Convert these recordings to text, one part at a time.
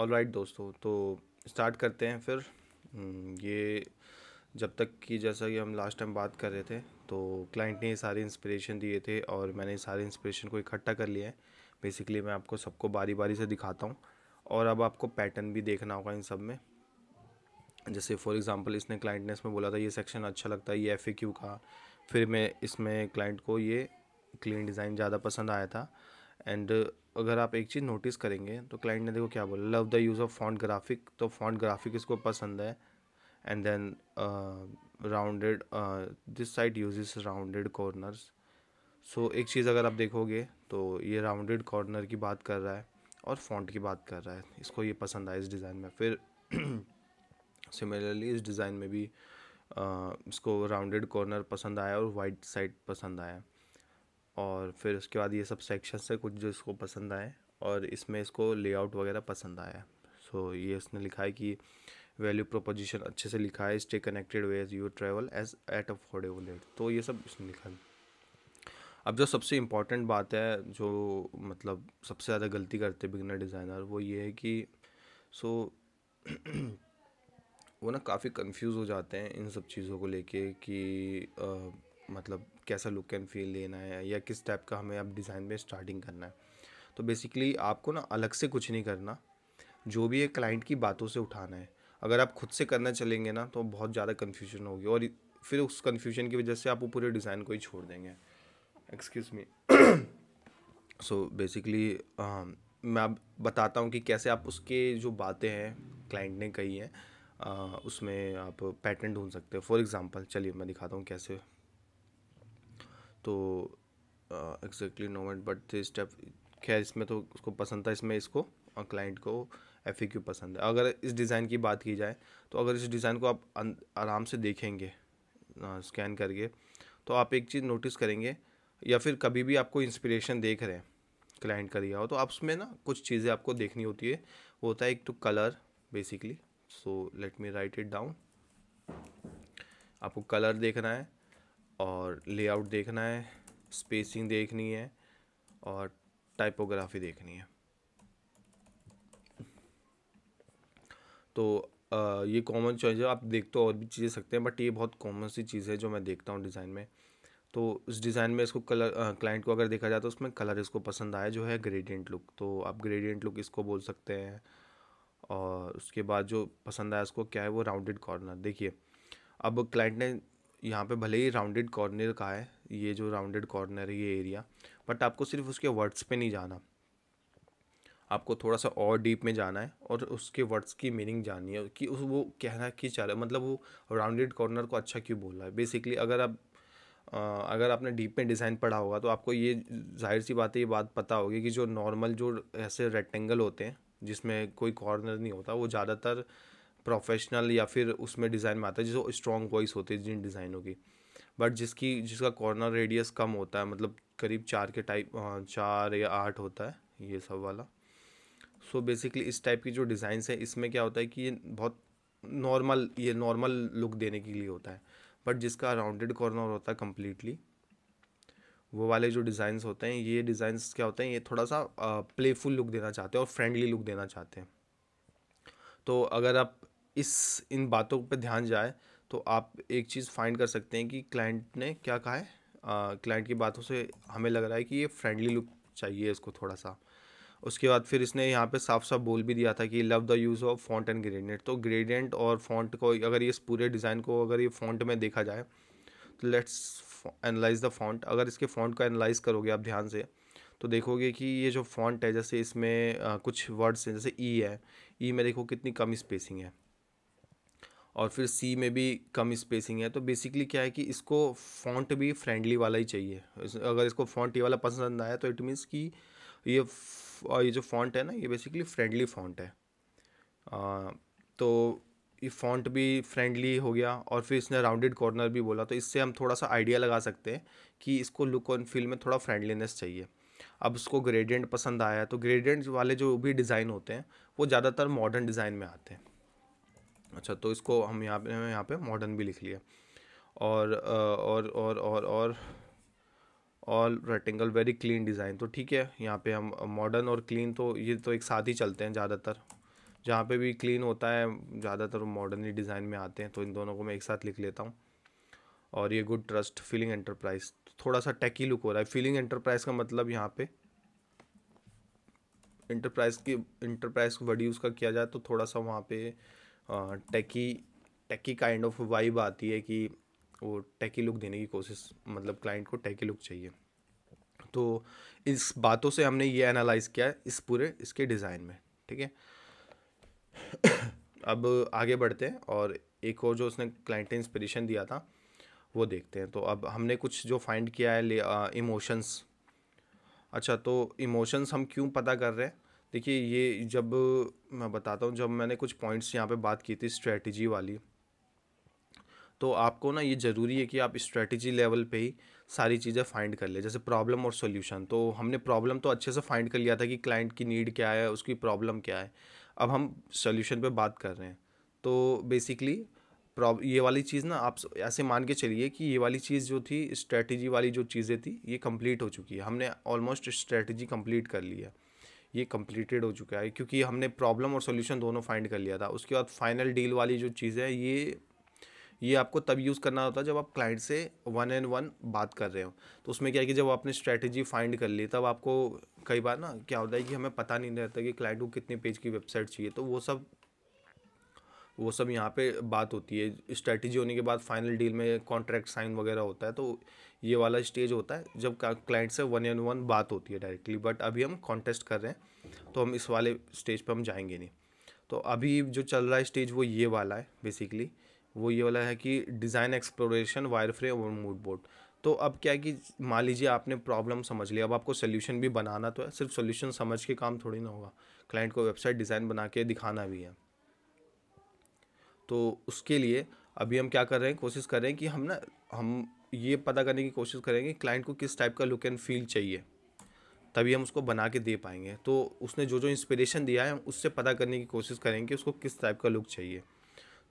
All right दोस्तों तो start करते हैं फिर हम्म, ये जब तक कि जैसा कि हम लास्ट टाइम बात कर रहे थे तो क्लाइंट ने सारे इंस्पिरेशन दिए थे और मैंने सारे इंस्पिरेशन को इकट्ठा कर लिया है बेसिकली मैं आपको सबको बारी बारी से दिखाता हूँ और अब आपको पैटर्न भी देखना होगा इन सब में जैसे फॉर एग्ज़ाम्पल इसने क्लाइंट ने इसमें बोला था ये सेक्शन अच्छा लगता है ये एफ का फिर मैं इसमें क्लाइंट को ये क्लीन डिज़ाइन ज़्यादा पसंद आया था एंड अगर आप एक चीज़ नोटिस करेंगे तो क्लाइंट ने देखो क्या बोला love the use of font graphic तो फॉन्ट ग्राफिक इसको पसंद है and then rounded this side uses rounded corners so एक चीज़ अगर आप देखोगे तो ये राउंडेड कॉर्नर की बात कर रहा है और फॉन्ट की बात कर रहा है इसको ये पसंद आया इस डिज़ाइन में फिर सिमिलरली इस डिज़ाइन में भी uh, इसको राउंडेड कॉर्नर पसंद आया और वाइट साइड पसंद आया और फिर उसके बाद ये सब सेक्शन से कुछ जो इसको पसंद आए और इसमें इसको लेआउट वगैरह पसंद आया सो so, ये इसने लिखा है कि वैल्यू प्रोपोजिशन अच्छे से लिखा है stay connected way as you travel as at affordable rate तो ये सब इसने लिखा है अब जो सबसे इम्पॉर्टेंट बात है जो मतलब सबसे ज़्यादा गलती करते हैं बिगनर डिज़ाइनर वो ये है कि सो वो ना काफ़ी कंफ्यूज हो जाते हैं इन सब चीज़ों को लेके कि आ, मतलब कैसा लुक एंड फील देना है या किस टाइप का हमें अब डिज़ाइन में स्टार्टिंग करना है तो बेसिकली आपको ना अलग से कुछ नहीं करना जो भी है क्लाइंट की बातों से उठाना है अगर आप खुद से करना चलेंगे ना तो बहुत ज़्यादा कन्फ्यूजन होगी और फिर उस कन्फ्यूजन की वजह से आप वो पूरे डिज़ाइन को ही छोड़ देंगे एक्सक्यूज़ मी सो बेसिकली मैं अब बताता हूँ कि कैसे आप उसके जो बातें हैं क्लाइंट ने कही हैं उसमें आप पैटर्न ढूंढ सकते हो फॉर एग्ज़ाम्पल चलिए मैं दिखाता हूँ कैसे तो exactly no mate but three step खैर इसमें तो उसको पसंद था इसमें इसको और क्लाइंट को एफ क्यू पसंद है अगर इस डिज़ाइन की बात की जाए तो अगर इस डिज़ाइन को आप आराम से देखेंगे स्कैन करके तो आप एक चीज़ नोटिस करेंगे या फिर कभी भी आपको इंस्पिरेशन देख रहे हैं क्लाइंट का दिया हो तो आप उसमें ना कुछ चीज़ें आपको देखनी होती है वो होता है एक तो colour basically so let me write it down आपको कलर देखना है और लेआउट देखना है स्पेसिंग देखनी है और टाइपोग्राफी देखनी है तो आ, ये कॉमन चॉइस है आप देख तो और भी चीज़ें सकते हैं बट ये बहुत कॉमन सी चीज़ है जो मैं देखता हूँ डिज़ाइन में तो इस डिज़ाइन में इसको कलर क्लाइंट को अगर देखा जाए तो उसमें कलर इसको पसंद आया जो है ग्रेडियंट लुक तो आप ग्रेडियंट लुक इसको बोल सकते हैं और उसके बाद जो पसंद आया उसको क्या है वो राउंडेड कॉर्नर देखिए अब क्लाइंट ने यहाँ पे भले ही राउंडेड कॉर्नर का है ये जो राउंडेड कॉर्नर है ये एरिया बट आपको सिर्फ उसके वर्ड्स पे नहीं जाना आपको थोड़ा सा और डीप में जाना है और उसके वर्ड्स की मीनिंग जाननी है कि उस वो कहना की चाह रहा है मतलब वो राउंडेड कॉर्नर को अच्छा क्यों बोल रहा है बेसिकली अगर आप अगर आपने डीप में डिज़ाइन पढ़ा होगा तो आपको ये जाहिर सी बात है ये बात पता होगी कि जो नॉर्मल जो ऐसे रेक्टेंगल होते हैं जिसमें कोई कॉर्नर नहीं होता वो ज़्यादातर प्रोफेशनल या फिर उसमें डिज़ाइन में आता है जो स्ट्रॉन्ग वॉइस होती है जिन डिज़ाइनों की बट जिसकी जिसका कॉर्नर रेडियस कम होता है मतलब करीब चार के टाइप चार या आठ होता है ये सब वाला सो so बेसिकली इस टाइप की जो डिज़ाइन है इसमें क्या होता है कि ये बहुत नॉर्मल ये नॉर्मल लुक देने के लिए होता है बट जिसका राउंडेड कॉर्नर होता है कम्प्लीटली वो वाले जो डिज़ाइंस होते हैं ये डिज़ाइंस क्या होते हैं ये थोड़ा सा प्लेफुल लुक देना चाहते हैं और फ्रेंडली लुक देना चाहते हैं तो अगर आप इस इन बातों पर ध्यान जाए तो आप एक चीज़ फाइंड कर सकते हैं कि क्लाइंट ने क्या कहा है क्लाइंट की बातों से हमें लग रहा है कि ये फ्रेंडली लुक चाहिए इसको थोड़ा सा उसके बाद फिर इसने यहाँ पे साफ साफ बोल भी दिया था कि love the use of font and gradient तो ग्रेडियंट और फॉन्ट को अगर इस पूरे डिज़ाइन को अगर ये फॉन्ट में देखा जाए तो लेट्स एनालाइज द फॉन्ट अगर इसके फॉन्ट को एनालाइज करोगे आप ध्यान से तो देखोगे कि ये जो फॉन्ट है जैसे इसमें कुछ वर्ड्स हैं जैसे ई e है ई e में देखो कितनी कम स्पेसिंग है और फिर सी में भी कम स्पेसिंग है तो बेसिकली क्या है कि इसको फॉन्ट भी फ्रेंडली वाला ही चाहिए अगर इसको फॉन्ट ये वाला पसंद आया तो इट मीन्स कि ये ये जो फॉन्ट है ना ये बेसिकली फ्रेंडली फॉन्ट है आ, तो ये फॉन्ट भी फ्रेंडली हो गया और फिर इसने राउंडेड कॉर्नर भी बोला तो इससे हम थोड़ा सा आइडिया लगा सकते हैं कि इसको लुक और फील में थोड़ा फ्रेंडलीनेस चाहिए अब उसको ग्रेडियंट पसंद आया तो ग्रेडियंट वाले जो भी डिज़ाइन होते हैं वो ज़्यादातर मॉडर्न डिज़ाइन में आते हैं अच्छा तो इसको हम यहाँ पे यहाँ पे मॉडर्न भी लिख लिया और और और और और all rectangle very clean design तो ठीक है यहाँ पे हम मॉडर्न और क्लीन तो ये तो एक साथ ही चलते हैं ज़्यादातर जहाँ पे भी क्लीन होता है ज़्यादातर मॉडर्न ही डिज़ाइन में आते हैं तो इन दोनों को मैं एक साथ लिख लेता हूँ और ये गुड ट्रस्ट फीलिंग एंटरप्राइज थोड़ा सा टैकी लुक हो रहा है फीलिंग एंटरप्राइज का मतलब यहाँ पे इंटरप्राइज की इंटरप्राइज वर्ड यूज़ का किया जाए तो थोड़ा सा वहाँ पे techie tacky kind of vibe आती है कि वो टैकी लुक देने की कोशिश मतलब क्लाइंट को टेकी लुक चाहिए तो इस बातों से हमने ये एनालाइज़ किया है इस पूरे इसके डिज़ाइन में ठीक है अब आगे बढ़ते हैं और एक और जो उसने क्लाइंट ने इंस्पिरेशन दिया था वो देखते हैं तो अब हमने कुछ जो फाइंड किया है इमोशंस अच्छा तो इमोशंस हम क्यों पता कर रहे हैं देखिए ये जब मैं बताता हूँ जब मैंने कुछ पॉइंट्स यहाँ पे बात की थी स्ट्रेटजी वाली तो आपको ना ये ज़रूरी है कि आप स्ट्रेटजी लेवल पे ही सारी चीज़ें फाइंड कर ले जैसे प्रॉब्लम और सोल्यूशन तो हमने प्रॉब्लम तो अच्छे से फाइंड कर लिया था कि क्लाइंट की नीड क्या है उसकी प्रॉब्लम क्या है अब हम सोल्यूशन पे बात कर रहे हैं तो बेसिकली प्रॉब ये वाली चीज़ ना आप ऐसे मान के चलिए कि ये वाली चीज़ जो थी स्ट्रेटजी वाली जो चीज़ें थी ये कंप्लीट हो चुकी है हमने ऑलमोस्ट स्ट्रेटजी कंप्लीट कर ली है ये कंप्लीटेड हो चुका है क्योंकि हमने प्रॉब्लम और सोल्यूशन दोनों फाइंड कर लिया था उसके बाद फाइनल डील वाली जो चीज़ है ये ये आपको तब यूज़ करना होता है जब आप क्लाइंट से वन एंड वन बात कर रहे हो तो उसमें क्या है कि जब आपने स्ट्रैटेजी फाइंड कर ली तब आपको कई बार ना क्या होता है कि हमें पता नहीं रहता कि क्लाइंट को कितने पेज की वेबसाइट चाहिए तो वो सब वो सब यहाँ पे बात होती है स्ट्रेटजी होने के बाद फाइनल डील में कॉन्ट्रैक्ट साइन वगैरह होता है तो ये वाला स्टेज होता है जब क्लाइंट से वन एन वन बात होती है डायरेक्टली बट अभी हम कॉन्टेस्ट कर रहे हैं तो हम इस वाले स्टेज पर हम जाएंगे नहीं तो अभी जो चल रहा है स्टेज वो ये वाला है बेसिकली वो ये वाला है कि डिज़ाइन एक्सप्लोरेशन वायर फ्रेम और मूड बोर्ड तो अब क्या है कि मान लीजिए आपने प्रॉब्लम समझ लिया अब आपको सोल्यूशन भी बनाना तो है सिर्फ सोल्यूशन समझ के काम थोड़ी ना होगा क्लाइंट को वेबसाइट डिज़ाइन बना के दिखाना भी है तो उसके लिए अभी हम क्या कर रहे हैं कोशिश कर रहे हैं कि हम ना हम ये पता करने की कोशिश करेंगे क्लाइंट को किस टाइप का लुक एंड फील चाहिए तभी हम उसको बना के दे पाएंगे तो उसने जो जो इंस्पिरेशन दिया है हम उससे पता करने की कोशिश करेंगे कि उसको किस टाइप का लुक चाहिए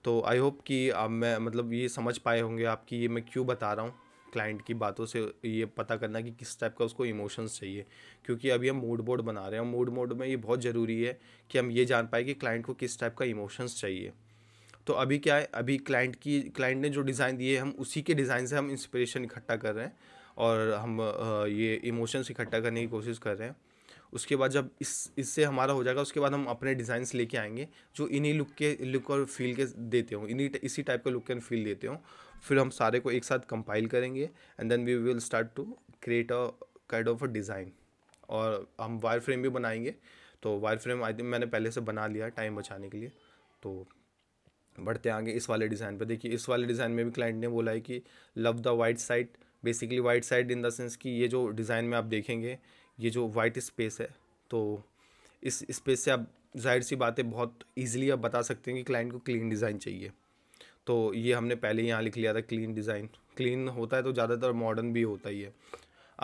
तो आई होप कि आप मैं मतलब ये समझ पाए होंगे आपकी ये मैं क्यों बता रहा हूँ क्लाइंट की बातों से ये पता करना कि किस टाइप का उसको इमोशंस चाहिए क्योंकि अभी हम मूड बोर्ड बना रहे हैं मूड बोर्ड में ये बहुत ज़रूरी है कि हम ये जान पाए कि क्लाइंट को किस टाइप का इमोशंस चाहिए तो अभी क्या है अभी क्लाइंट की क्लाइंट ने जो डिज़ाइन दिए हम उसी के डिज़ाइन से हम इंस्पिरेशन इकट्ठा कर रहे हैं और हम ये इमोशंस इकट्ठा करने की कोशिश कर रहे हैं उसके बाद जब इस इससे हमारा हो जाएगा उसके बाद हम अपने डिज़ाइंस लेके आएंगे जो इन्हीं लुक के लुक और फील के देते हों इन्हीं इसी टाइप का लुक एंड फील देते हों फिर हम सारे को एक साथ कंपाइल करेंगे and then we will start to create a kind of a design और हम वायर फ्रेम भी बनाएंगे तो वायर फ्रेम आई थिंक मैंने पहले से बना लिया टाइम बचाने के लिए तो बढ़ते आगे इस वाले डिज़ाइन पर देखिए इस वाले डिज़ाइन में भी क्लाइंट ने बोला है कि love the white side basically white side in the sense कि ये जो डिज़ाइन में आप देखेंगे ये जो वाइट स्पेस है तो इस स्पेस से आप जाहिर सी बातें बहुत ईजिली आप बता सकते हैं कि क्लाइंट को क्लीन डिज़ाइन चाहिए तो ये हमने पहले यहाँ लिख लिया था क्लीन डिज़ाइन क्लीन होता है तो ज़्यादातर मॉडर्न भी होता ही है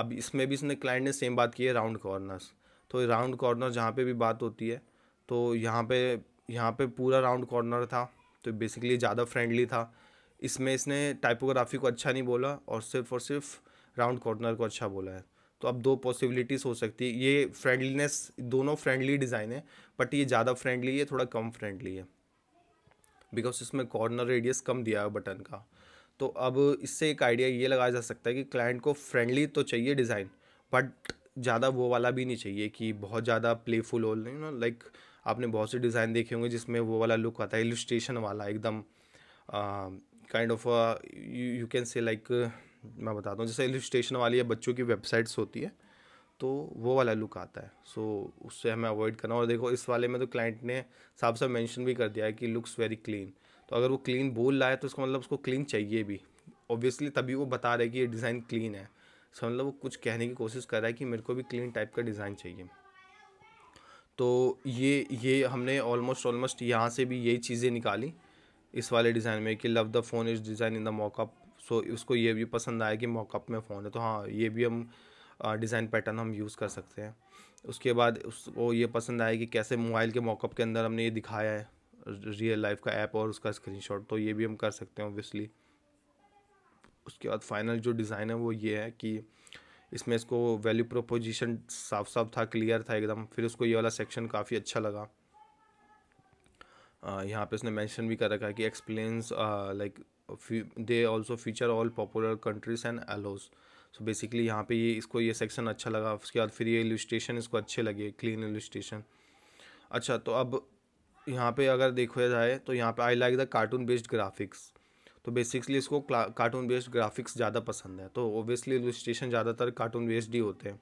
अब इसमें भी इसने क्लाइंट ने सेम बात की है राउंड कॉर्नर्स तो राउंड कॉर्नर जहाँ पे भी बात होती है तो यहाँ पे यहाँ पे पूरा राउंड कॉर्नर था तो बेसिकली ज़्यादा फ्रेंडली था इसमें इसने टाइपोग्राफी को अच्छा नहीं बोला और सिर्फ और सिर्फ राउंड कॉर्नर को अच्छा बोला है तो अब दो पॉसिबिलिटीज़ हो सकती है ये फ्रेंडलीनेस दोनों फ्रेंडली डिज़ाइन है बट ये ज़्यादा फ्रेंडली है थोड़ा कम फ्रेंडली है बिकॉज इसमें कॉर्नर रेडियस कम दिया है बटन का तो अब इससे एक आइडिया ये लगाया जा सकता है कि क्लाइंट को फ्रेंडली तो चाहिए डिज़ाइन बट ज़्यादा वो वाला भी नहीं चाहिए कि बहुत ज़्यादा प्लेफुल हो लाइक आपने बहुत से डिज़ाइन देखे होंगे जिसमें वो वाला लुक आता है इलस्ट्रेशन वाला एकदम kind of you can say like मैं बताता हूँ जैसे इलस्ट्रेशन वाली या बच्चों की वेबसाइट्स होती है तो वो वाला लुक आता है सो so, उससे हमें अवॉइड करना और देखो इस वाले में तो क्लाइंट ने साफ साफ मेंशन भी कर दिया है कि लुक्स वेरी क्लीन तो अगर वो क्लीन बोल रहा है तो इसका मतलब उसको क्लीन चाहिए भी ऑब्वियसली तभी वो बता रहे कि ये डिज़ाइन क्लीन है so, मतलब वो कुछ कहने की कोशिश कर रहा है कि मेरे को भी क्लीन टाइप का डिज़ाइन चाहिए तो ये ये हमने ऑलमोस्ट ऑलमोस्ट यहाँ से भी यही चीज़ें निकाली इस वाले डिज़ाइन में कि love the phone is design in the mockup so उसको ये भी पसंद आया कि मॉकअप में फ़ोन है तो हाँ ये भी हम डिज़ाइन पैटर्न हम यूज़ कर सकते हैं उसके बाद उसको ये पसंद आया कि कैसे मोबाइल के मॉकअप के अंदर हमने ये दिखाया है रियल लाइफ का ऐप और उसका स्क्रीनशॉट तो ये भी हम कर सकते हैं ओबियसली उसके बाद फाइनल जो डिज़ाइन है वो ये है कि इसमें इसको वैल्यू प्रोपोजिशन साफ साफ था क्लियर था एकदम फिर उसको ये वाला सेक्शन काफ़ी अच्छा लगा यहाँ पे उसने मेंशन भी कर रखा है कि explains like they also feature all popular countries and allows so basically यहाँ पे ये इसको ये सेक्शन अच्छा लगा उसके बाद फिर ये इलिस्ट्रेशन इसको अच्छे लगे क्लीन इलिस्ट्रेशन अच्छा तो अब यहाँ पे अगर देखा जाए तो यहाँ पे I like the cartoon based graphics तो बेसिकली इसको कार्टून बेस्ड ग्राफिक्स ज़्यादा पसंद है तो ओबियसली इलस्ट्रेशन ज़्यादातर कार्टून बेस्ड ही होते हैं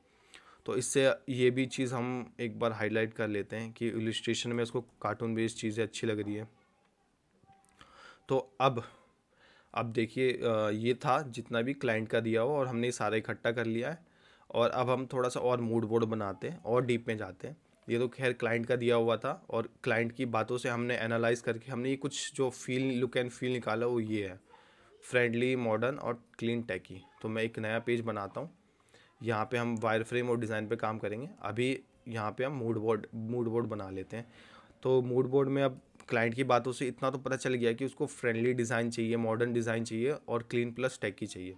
तो इससे ये भी चीज़ हम एक बार हाईलाइट कर लेते हैं कि इलस्ट्रेशन में इसको कार्टून बेस्ड चीज़ें अच्छी लग रही है तो अब अब देखिए ये था जितना भी क्लाइंट का दिया हुआ और हमने सारा इकट्ठा कर लिया है और अब हम थोड़ा सा और मूड बोर्ड बनाते हैं और डीप में जाते हैं ये तो खैर क्लाइंट का दिया हुआ था और क्लाइंट की बातों से हमने एनालाइज करके हमने ये कुछ जो फील लुक एंड फील निकाला वो ये है फ्रेंडली मॉडर्न और क्लीन टैकी तो मैं एक नया पेज बनाता हूँ यहाँ पे हम वायर फ्रेम और डिज़ाइन पे काम करेंगे अभी यहाँ पे हम मूड बोर्ड मूड बोर्ड बना लेते हैं तो मूड बोर्ड में अब क्लाइंट की बातों से इतना तो पता चल गया कि उसको फ्रेंडली डिज़ाइन चाहिए मॉडर्न डिज़ाइन चाहिए और क्लीन प्लस टैकी चाहिए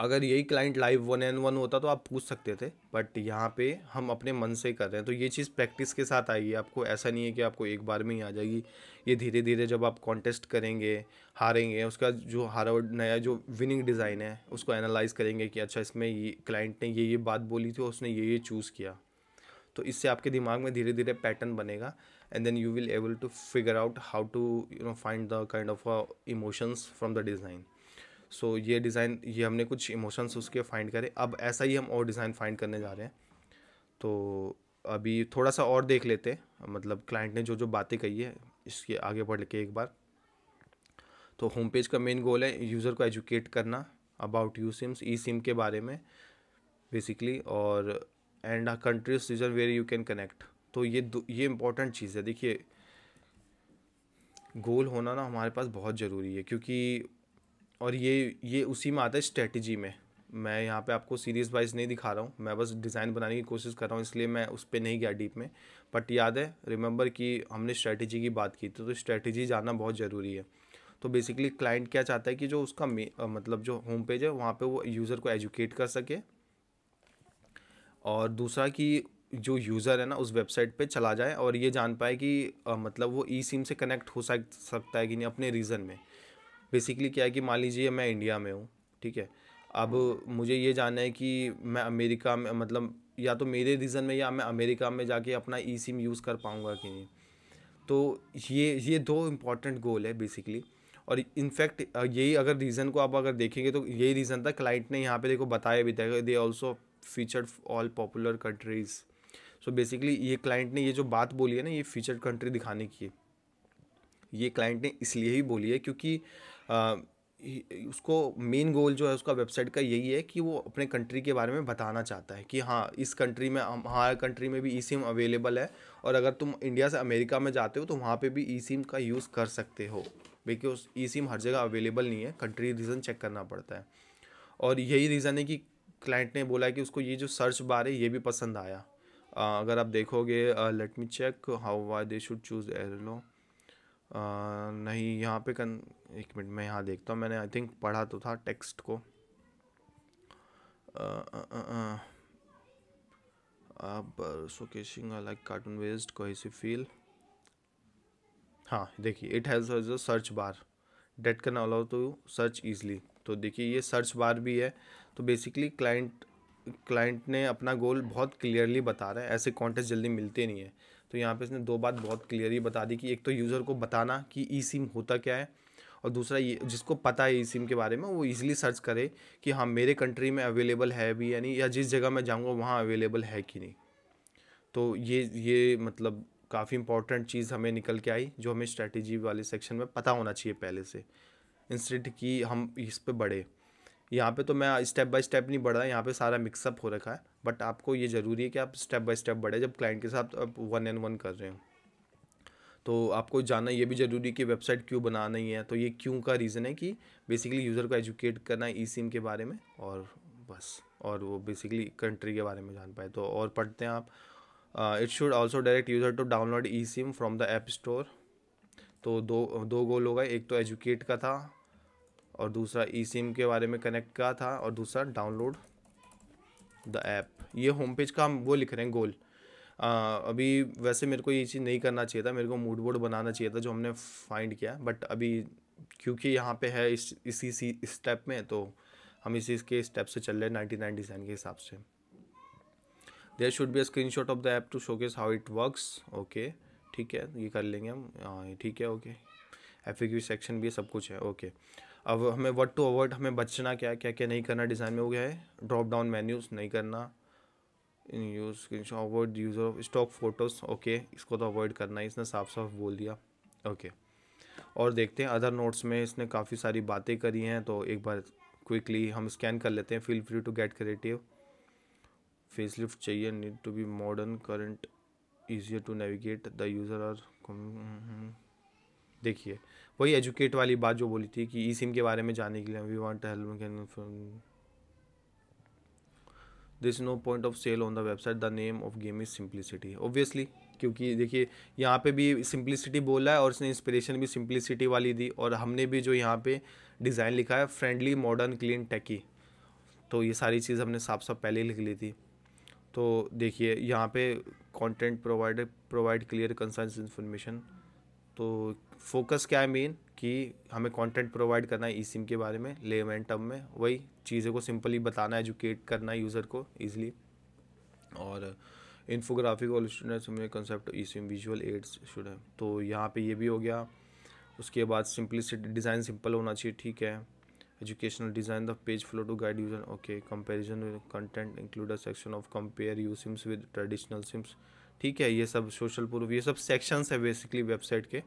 अगर यही client live one on one होता तो आप पूछ सकते थे बट यहाँ पे हम अपने मन से कर रहे हैं तो ये चीज़ प्रैक्टिस के साथ आई है आपको ऐसा नहीं है कि आपको एक बार में ही आ जाएगी ये धीरे धीरे जब आप कॉन्टेस्ट करेंगे हारेंगे उसका जो हारा नया जो विनिंग डिज़ाइन है उसको एनालाइज़ करेंगे कि अच्छा इसमें ये क्लाइंट ने ये ये बात बोली थी और उसने ये ये चूज़ किया तो इससे आपके दिमाग में धीरे धीरे पैटर्न बनेगा and then you will able to figure out how to you know find the kind of emotions from the design so so, ये डिज़ाइन ये हमने कुछ इमोशंस उसके फाइंड करे अब ऐसा ही हम और डिज़ाइन फाइंड करने जा रहे हैं तो अभी थोड़ा सा और देख लेते मतलब क्लाइंट ने जो जो बातें कही है इसके आगे बढ़ के एक बार तो होम पेज का मेन गोल है यूज़र को एजुकेट करना about you sims eSIM के बारे में बेसिकली और and uh countries region where you can connect तो ये ये इम्पोर्टेंट चीज़ है देखिए गोल होना ना हमारे पास बहुत ज़रूरी है क्योंकि और ये ये उसी में आता है स्ट्रेटजी में मैं यहाँ पे आपको सीरीज़ वाइज नहीं दिखा रहा हूँ मैं बस डिज़ाइन बनाने की कोशिश कर रहा हूँ इसलिए मैं उस पर नहीं गया डीप में बट याद है रिमेंबर कि हमने स्ट्रेटजी की बात की थी तो स्ट्रेटजी जानना बहुत ज़रूरी है तो बेसिकली क्लाइंट क्या चाहता है कि जो उसका मतलब जो होम पेज है वहाँ पर वो यूज़र को एजुकेट कर सके और दूसरा कि जो यूज़र है ना उस वेबसाइट पे चला जाए और ये जान पाए कि आ, मतलब वो ई सिम से कनेक्ट हो सकता है कि नहीं अपने रीज़न में बेसिकली क्या है कि मान लीजिए मैं इंडिया में हूँ ठीक है अब मुझे ये जानना है कि मैं अमेरिका में मतलब या तो मेरे रीज़न में या मैं अमेरिका में जाके अपना ई सिम यूज़ कर पाऊँगा कि नहीं तो ये ये दो इम्पॉर्टेंट गोल है बेसिकली और इनफैक्ट यही अगर रीज़न को आप अगर देखेंगे तो यही रीज़न था क्लाइंट ने यहाँ पे देखो बताया भी था they also featured all popular countries so basically ये क्लाइंट ने ये जो बात बोली है ना ये फीचर्ड कंट्री दिखाने की है ये क्लाइंट ने इसलिए ही बोली है क्योंकि उसको मेन गोल जो है उसका वेबसाइट का यही है कि वो अपने कंट्री के बारे में बताना चाहता है कि हाँ इस कंट्री में हमारे कंट्री में भी ई सिम अवेलेबल है और अगर तुम इंडिया से अमेरिका में जाते हो तो वहाँ पे भी ई सिम का यूज़ कर सकते हो बिकॉज ई सिम हर जगह अवेलेबल नहीं है कंट्री रीज़न चेक करना पड़ता है और यही रीज़न है कि क्लाइंट ने बोला है कि उसको ये जो सर्च बार है ये भी पसंद आया अगर आप देखोगे let me check how why they should choose Airalo नहीं यहाँ पे कन एक मिनट मैं यहाँ देखता हूँ मैंने आई थिंक पढ़ा तो था टेक्स्ट को showcasing like cartoon based cohesive feel हाँ देखिए it has a search bar that can allow to search easily तो देखिए ये सर्च बार भी है तो बेसिकली क्लाइंट क्लाइंट ने अपना गोल बहुत क्लियरली बता रहा है ऐसे कॉन्टेस्ट जल्दी मिलते नहीं है तो यहाँ पे इसने दो बात बहुत क्लियरली बता दी कि एक तो यूज़र को बताना कि ई सिम होता क्या है और दूसरा ये जिसको पता है ई सिम के बारे में वो इजीली सर्च करे कि हाँ मेरे कंट्री में अवेलेबल है भी यानी या जिस जगह मैं जाऊँगा वहाँ अवेलेबल है कि नहीं तो ये ये मतलब काफ़ी इंपॉर्टेंट चीज़ हमें निकल के आई जो हमें स्ट्रैटेजी वाले सेक्शन में पता होना चाहिए पहले से इंस्टेंट कि हम इस पर बढ़े यहाँ पे तो मैं स्टेप बाय स्टेप नहीं बढ़ा यहाँ पे सारा मिक्सअप हो रखा है बट आपको ये ज़रूरी है कि आप स्टेप बाय स्टेप बढ़े जब क्लाइंट के साथ आप वन एंड वन कर रहे हो तो आपको जानना ये भी ज़रूरी है कि वेबसाइट क्यों बना नहीं है तो ये क्यों का रीज़न है कि बेसिकली यूज़र को एजुकेट करना है ई सिम के बारे में और बस और वो बेसिकली कंट्री के बारे में जान पाए तो और पढ़ते हैं आप it should also direct user to download eSIM from the app store तो दो दो गोल गए एक तो एजुकेट का था और दूसरा ई सिम के बारे में कनेक्ट का था और दूसरा डाउनलोड द ऐप ये होम पेज का हम वो लिख रहे हैं गोल आ, अभी वैसे मेरे को ये चीज़ नहीं करना चाहिए था मेरे को मूड बोर्ड बनाना चाहिए था जो हमने फाइंड किया बट अभी क्योंकि यहाँ पे है इस इसी सी स्टेप में तो हम इसी के स्टेप से चल रहे हैं नाइन्टी नाइन डिज़ाइन के हिसाब से there should be a screen shot of the app to case how it works okay ठीक है ये कर लेंगे हम हाँ, ठीक है ओके okay. एफ सेक्शन भी है सब कुछ है ओके अब हमें वट टू अवॉइड हमें बचना क्या क्या क्या नहीं करना डिज़ाइन में हो गया है ड्रॉप डाउन मेन्यूज नहीं करना in use avoid use of stock photos okay इसको तो अवॉइड करना है इसने साफ साफ बोल दिया ओके okay. और देखते हैं अदर नोट्स में इसने काफ़ी सारी बातें करी हैं तो एक बार क्विकली हम स्कैन कर लेते हैं feel free to get creative lift चाहिए need to be modern current easier to navigate the user are देखिए वही एजुकेट वाली बात जो बोली थी कि ई सिम के बारे में जानने के लिए we want help this no point of sale on the website the name of game is simplicity obviously क्योंकि देखिए यहाँ पे भी सिंप्लिसिटी बोला है और उसने इंस्पिरेशन भी सिंप्लिसिटी वाली दी और हमने भी जो यहाँ पे डिज़ाइन लिखा है फ्रेंडली मॉडर्न क्लीन टैकी तो ये सारी चीज़ हमने साफ साफ पहले ही लिख ली थी तो देखिए यहाँ पे content provide provide clear concise information तो फोकस क्या है मेन कि हमें कंटेंट प्रोवाइड करना है ई सिम के बारे में एंड टर्म में वही चीज़ों को सिंपली बताना एजुकेट करना यूज़र को ईजिली और इन्फोग्राफिक और स्टूडेंट्स में concept eSIM visual aids should है तो यहाँ पे ये भी हो गया उसके बाद सिंपली डिज़ाइन सिंपल होना चाहिए ठीक है educational design the page flow to guide user okay comparison content include section of compare you sims with traditional sims ठीक है ये सब सोशल प्रूफ ये सब सेक्शंस है बेसिकली वेबसाइट के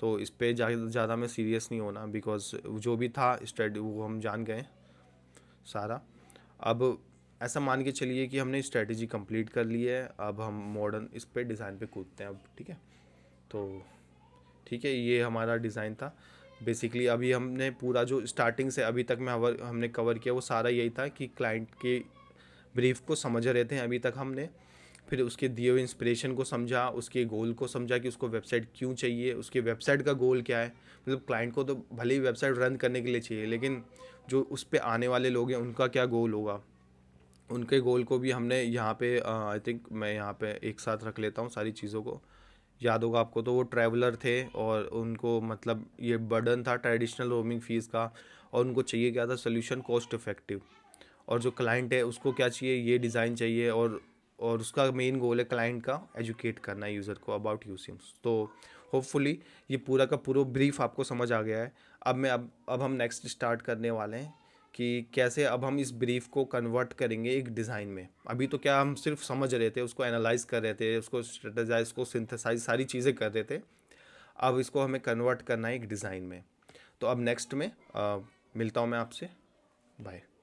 तो इस पर ज़्यादा मैं सीरियस नहीं होना बिकॉज जो भी था स्ट्रेटी वो हम जान गए सारा अब ऐसा मान के चलिए कि हमने स्ट्रेटजी कंप्लीट कर ली है अब हम मॉडर्न इस पर डिज़ाइन पे कूदते हैं अब ठीक है तो ठीक है ये हमारा डिज़ाइन था बेसिकली अभी हमने पूरा जो स्टार्टिंग से अभी तक में हमने कवर किया वो सारा यही था कि क्लाइंट के ब्रीफ को समझ रहे थे अभी तक हमने फिर उसके दिए हुए इंस्परेशन को समझा उसके गोल को समझा कि उसको वेबसाइट क्यों चाहिए उसके वेबसाइट का गोल क्या है मतलब क्लाइंट को तो भले ही वेबसाइट रन करने के लिए चाहिए लेकिन जो उस पर आने वाले लोग हैं उनका क्या गोल होगा उनके गोल को भी हमने यहाँ पे आई थिंक मैं यहाँ पे एक साथ रख लेता हूँ सारी चीज़ों को याद होगा आपको तो वो ट्रैवलर थे और उनको मतलब ये बर्डन था ट्रेडिशनल रोमिंग फ़ीस का और उनको चाहिए क्या था सोल्यूशन कॉस्ट इफ़ेक्टिव और जो क्लाइंट है उसको क्या चाहिए ये डिज़ाइन चाहिए और और उसका मेन गोल है क्लाइंट का एजुकेट करना है यूज़र को अबाउट यू सिम्स तो होपफुली ये पूरा का पूरा ब्रीफ आपको समझ आ गया है अब मैं अब अब हम नेक्स्ट स्टार्ट करने वाले हैं कि कैसे अब हम इस ब्रीफ को कन्वर्ट करेंगे एक डिज़ाइन में अभी तो क्या हम सिर्फ समझ रहे थे उसको एनालाइज कर रहे थे उसको स्ट्रेटाइज को सिंथेसाइज सारी चीज़ें कर रहे थे अब इसको हमें कन्वर्ट करना है एक डिज़ाइन में तो अब नेक्स्ट में आ, मिलता हूँ मैं आपसे बाय